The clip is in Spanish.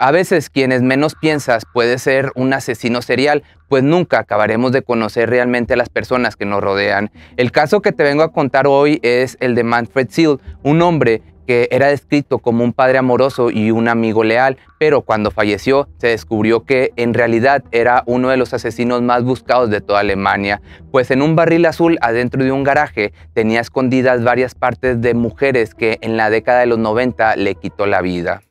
A veces quienes menos piensas puede ser un asesino serial, pues nunca acabaremos de conocer realmente a las personas que nos rodean. El caso que te vengo a contar hoy es el de Manfred Seal, un hombre que era descrito como un padre amoroso y un amigo leal, pero cuando falleció se descubrió que en realidad era uno de los asesinos más buscados de toda Alemania, pues en un barril azul adentro de un garaje tenía escondidas varias partes de mujeres que en la década de los 90 le quitó la vida.